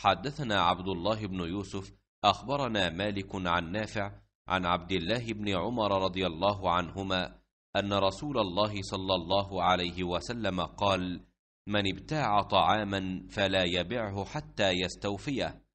حدثنا عبد الله بن يوسف أخبرنا مالك عن نافع عن عبد الله بن عمر رضي الله عنهما أن رسول الله صلى الله عليه وسلم قال من ابتاع طعاما فلا يبعه حتى يستوفيه